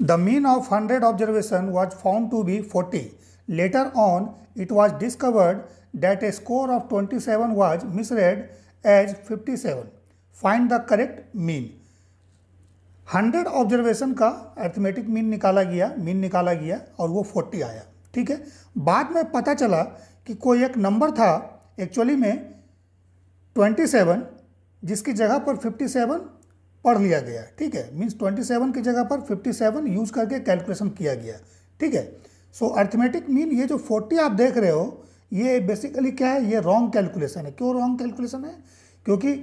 The mean of 100 observation was found to be 40. Later on, it was discovered that a score of 27 was misread as 57. Find the correct mean. 100 observation का arithmetic mean निकाला गया mean निकाला गया और वो 40 आया ठीक है बाद में पता चला कि कोई एक नंबर था एक्चुअली में 27 जिसकी जगह पर 57 पढ़ लिया गया ठीक है मीन्स 27 की जगह पर 57 यूज करके कैलकुलेशन किया गया ठीक है सो अर्थमेटिक मीन ये जो 40 आप देख रहे हो ये बेसिकली क्या है ये रॉन्ग कैलकुलेशन है क्यों रॉन्ग कैलकुलेशन है क्योंकि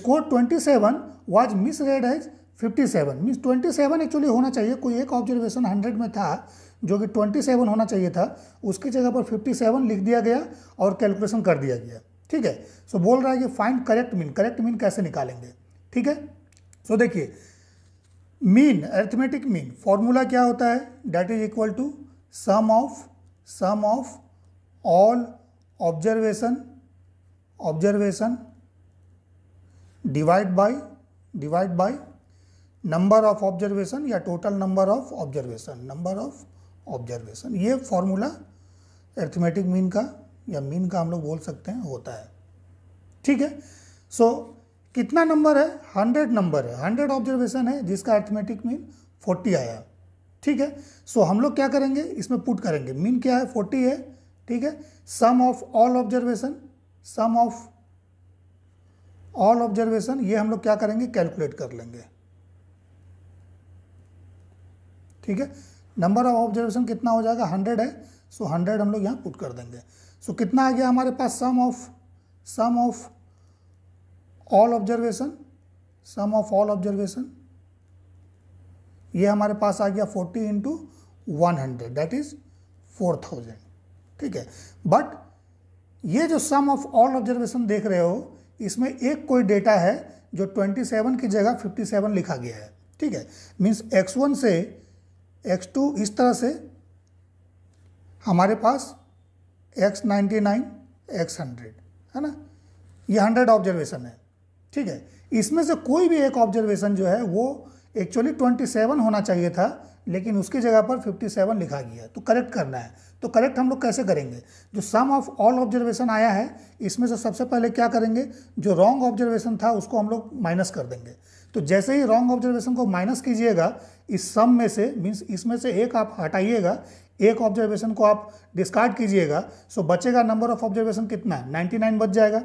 score 27 seven was misread as fifty seven means twenty actually होना चाहिए कोई एक ऑब्जर्वेशन हंड्रेड में था जो कि 27 होना चाहिए था उसकी जगह पर 57 लिख दिया गया और कैलकुलेशन कर दिया गया ठीक है सो so, बोल रहा है कि find correct mean correct mean कैसे निकालेंगे ठीक है सो देखिए मीन अर्थमेटिक मीन फॉर्मूला क्या होता है that is equal to sum of sum of all observation observation divide by divide by number of observation या total number of observation number of observation ये फॉर्मूला एर्थमेटिक मीन का या mean का हम लोग बोल सकते हैं होता है ठीक है सो so, कितना नंबर है हंड्रेड नंबर है हंड्रेड ऑब्जर्वेशन है जिसका अर्थमेटिक मीन फोर्टी आया ठीक है सो so, हम लोग क्या करेंगे इसमें पुट करेंगे मीन क्या है फोर्टी है ठीक है sum of all observation sum of all observation ये हम लोग क्या करेंगे कैलकुलेट कर लेंगे ठीक है नंबर ऑफ ऑब्जर्वेशन कितना हो जाएगा हंड्रेड है सो so हंड्रेड हम लोग यहाँ पुट कर देंगे सो so, कितना आ गया हमारे पास sum of sum of all observation sum of all observation ये हमारे पास आ गया forty into one hundred that is four thousand ठीक है बट ये जो सम ऑफ ऑल ऑब्जर्वेशन देख रहे हो इसमें एक कोई डेटा है जो ट्वेंटी सेवन की जगह फिफ्टी सेवन लिखा गया है ठीक है मीन्स एक्स वन से एक्स टू इस तरह से हमारे पास x ninety nine x hundred है ना ये हंड्रेड ऑब्जर्वेशन है ठीक है इसमें से कोई भी एक ऑब्जर्वेशन जो है वो एक्चुअली 27 होना चाहिए था लेकिन उसकी जगह पर 57 लिखा गया तो करेक्ट करना है तो करेक्ट हम लोग कैसे करेंगे जो सम ऑफ ऑल ऑब्जर्वेशन आया है इसमें से सबसे पहले क्या करेंगे जो रॉन्ग ऑब्जर्वेशन था उसको हम लोग माइनस कर देंगे तो जैसे ही रॉन्ग ऑब्जर्वेशन को माइनस कीजिएगा इस सम में से मीन्स इसमें से एक आप हटाइएगा एक ऑब्जर्वेशन को आप डिस्कार्ड कीजिएगा सो बचेगा नंबर ऑफ ऑब्जर्वेशन कितना है 99 बच जाएगा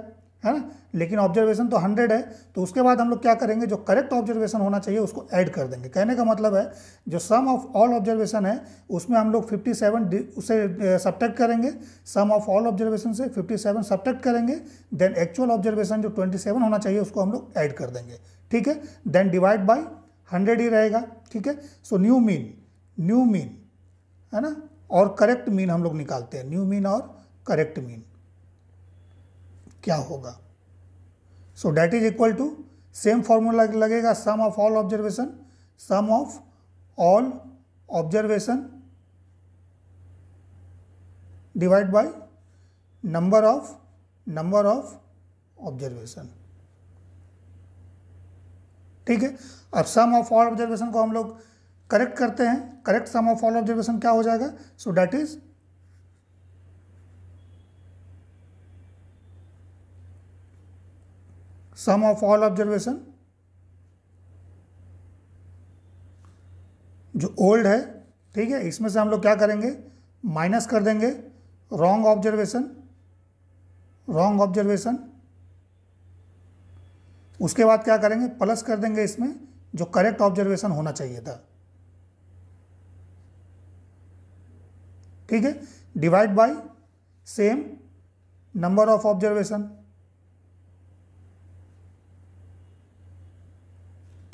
है ना लेकिन ऑब्जर्वेशन तो हंड्रेड है तो उसके बाद हम लोग क्या करेंगे जो करेक्ट ऑब्जर्वेशन होना चाहिए उसको ऐड कर देंगे कहने का मतलब है जो सम ऑफ ऑल ऑब्जर्वेशन है उसमें हम लोग फिफ्टी सेवन उसे सब्टेक्ट करेंगे सम ऑफ ऑल ऑब्जर्वेशन से फिफ्टी सेवन सब्टेक्ट करेंगे देन एक्चुअल ऑब्जर्वेशन जो ट्वेंटी सेवन होना चाहिए उसको हम लोग ऐड कर देंगे ठीक है देन डिवाइड बाई हंड्रेड ही रहेगा ठीक है so new mean new mean है ना और करेक्ट मीन हम लोग निकालते हैं न्यू मीन और करेक्ट मीन क्या होगा so that is equal to same formula लगेगा sum of all observation sum of all observation divide by number of number of observation ठीक है अब सम ऑफ ऑल ऑब्जर्वेशन को हम लोग करेक्ट करते हैं correct sum of all observation क्या हो जाएगा so that is sum of all observation जो ओल्ड है ठीक है इसमें से हम लोग क्या करेंगे माइनस कर देंगे रॉन्ग ऑब्जर्वेशन रॉन्ग ऑब्जर्वेशन उसके बाद क्या करेंगे प्लस कर देंगे इसमें जो करेक्ट ऑब्जर्वेशन होना चाहिए था ठीक है divide by same number of observation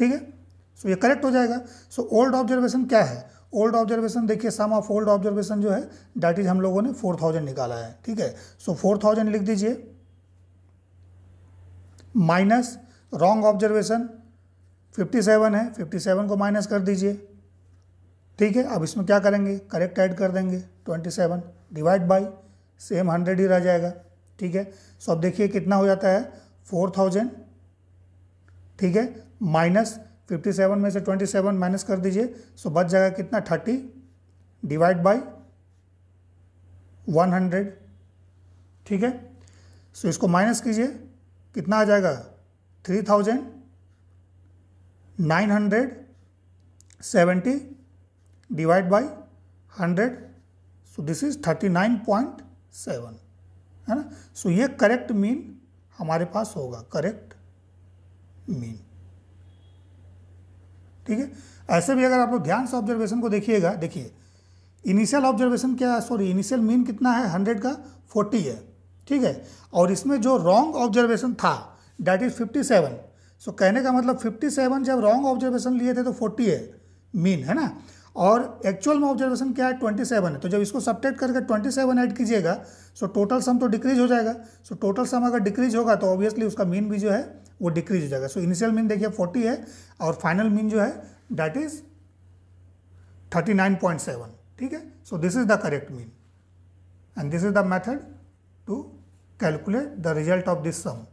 ठीक है सो ये करेक्ट हो जाएगा सो ओल्ड ऑब्जर्वेशन क्या है ओल्ड ऑब्जर्वेशन देखिए सम ऑफ ओल्ड ऑब्जर्वेशन जो है डैट इज हम लोगों ने फोर थाउजेंड निकाला है ठीक है सो फोर थाउजेंड लिख दीजिए minus wrong observation fifty seven है फिफ्टी सेवन को माइनस कर दीजिए ठीक है अब इसमें क्या करेंगे करेक्ट ऐड कर देंगे twenty seven divide by same hundred ही रह जाएगा ठीक है सो अब देखिए कितना हो जाता है फोर थाउजेंड ठीक है माइनस फिफ्टी सेवन में से ट्वेंटी सेवन माइनस कर दीजिए सो बच जाएगा कितना thirty divide by one hundred ठीक है सो इसको माइनस कीजिए कितना आ जाएगा three thousand nine hundred seventy divide by hundred so this is thirty nine point seven है ना सो so, ये करेक्ट मीन हमारे पास होगा करेक्ट मीन ठीक है ऐसे भी अगर आप लोग ध्यान से ऑब्जर्वेशन को देखिएगा देखिए इनिशियल ऑब्जर्वेशन क्या है सॉरी इनिशियल मीन कितना है हंड्रेड का फोर्टी है ठीक है और इसमें जो रॉन्ग ऑब्जर्वेशन था that is fifty seven so कहने का मतलब फिफ्टी सेवन जब रॉन्ग ऑब्जर्वेशन लिए थे तो फोर्टी है मीन है ना और एक्चुअल में ऑब्जर्वेशन क्या है ट्वेंटी सेवन है तो जब इसको सब्टेक्ट करके ट्वेंटी सेवन ऐड कीजिएगा सो टोटल सम तो डिक्रीज हो जाएगा सो टोटल सम अगर डिक्रीज होगा तो ऑब्वियसली उसका मीन भी जो है वो डिक्रीज हो जाएगा सो इनिशियल मीन देखिए फोर्टी है और फाइनल मीन जो है that is thirty nine point seven ठीक है so this is the correct mean and this is the method to calculate the result of this some